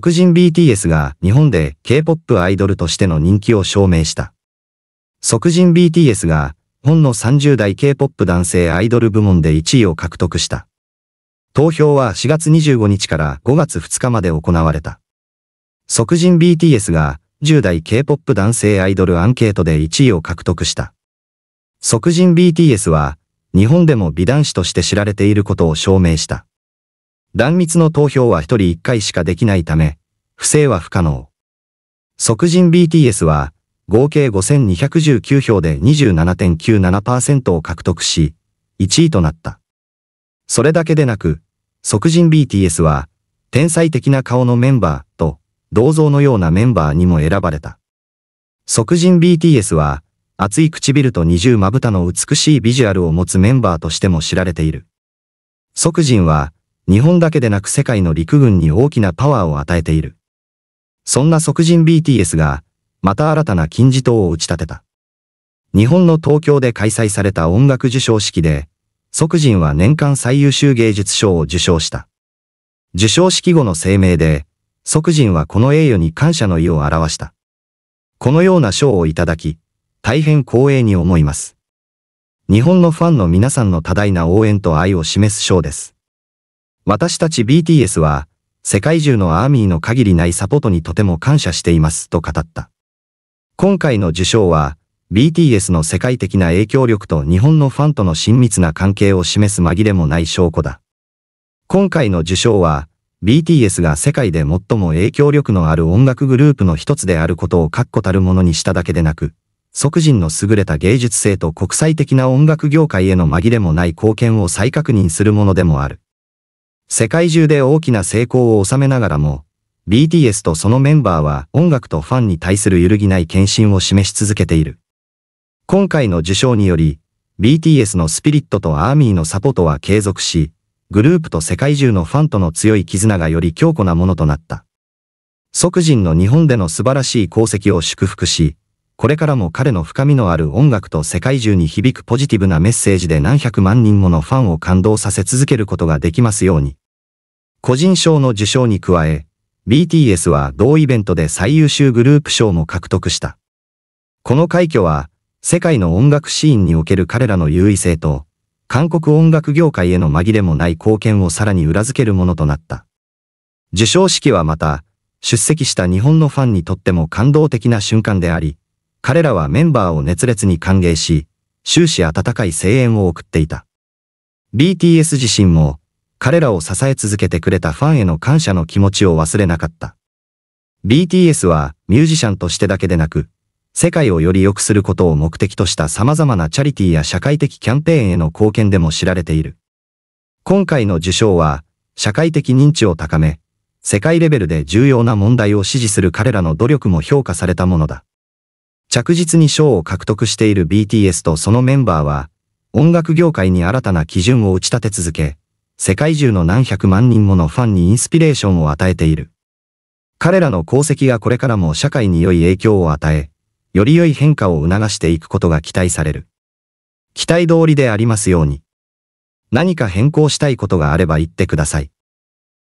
即人 BTS が日本で K-POP アイドルとしての人気を証明した。即人 BTS が本の30代 K-POP 男性アイドル部門で1位を獲得した。投票は4月25日から5月2日まで行われた。即人 BTS が10代 K-POP 男性アイドルアンケートで1位を獲得した。即人 BTS は日本でも美男子として知られていることを証明した。断密の投票は一人一回しかできないため、不正は不可能。即人 BTS は、合計5219票で27.97%を獲得し、1位となった。それだけでなく、即人 BTS は、天才的な顔のメンバーと、銅像のようなメンバーにも選ばれた。即人 BTS は、厚い唇と二重まぶたの美しいビジュアルを持つメンバーとしても知られている。即人は、日本だけでなく世界の陸軍に大きなパワーを与えている。そんな即人 BTS が、また新たな金字塔を打ち立てた。日本の東京で開催された音楽受賞式で、即人は年間最優秀芸術賞を受賞した。受賞式後の声明で、即人はこの栄誉に感謝の意を表した。このような賞をいただき、大変光栄に思います。日本のファンの皆さんの多大な応援と愛を示す賞です。私たち BTS は、世界中のアーミーの限りないサポートにとても感謝していますと語った。今回の受賞は、BTS の世界的な影響力と日本のファンとの親密な関係を示す紛れもない証拠だ。今回の受賞は、BTS が世界で最も影響力のある音楽グループの一つであることを確固たるものにしただけでなく、即人の優れた芸術性と国際的な音楽業界への紛れもない貢献を再確認するものでもある。世界中で大きな成功を収めながらも、BTS とそのメンバーは音楽とファンに対する揺るぎない献身を示し続けている。今回の受賞により、BTS のスピリットとアーミーのサポートは継続し、グループと世界中のファンとの強い絆がより強固なものとなった。即人の日本での素晴らしい功績を祝福し、これからも彼の深みのある音楽と世界中に響くポジティブなメッセージで何百万人ものファンを感動させ続けることができますように。個人賞の受賞に加え、BTS は同イベントで最優秀グループ賞も獲得した。この快挙は、世界の音楽シーンにおける彼らの優位性と、韓国音楽業界への紛れもない貢献をさらに裏付けるものとなった。受賞式はまた、出席した日本のファンにとっても感動的な瞬間であり、彼らはメンバーを熱烈に歓迎し、終始温かい声援を送っていた。BTS 自身も、彼らを支え続けてくれたファンへの感謝の気持ちを忘れなかった。BTS はミュージシャンとしてだけでなく、世界をより良くすることを目的とした様々なチャリティーや社会的キャンペーンへの貢献でも知られている。今回の受賞は、社会的認知を高め、世界レベルで重要な問題を支持する彼らの努力も評価されたものだ。着実に賞を獲得している BTS とそのメンバーは、音楽業界に新たな基準を打ち立て続け、世界中の何百万人ものファンにインスピレーションを与えている。彼らの功績がこれからも社会に良い影響を与え、より良い変化を促していくことが期待される。期待通りでありますように。何か変更したいことがあれば言ってください。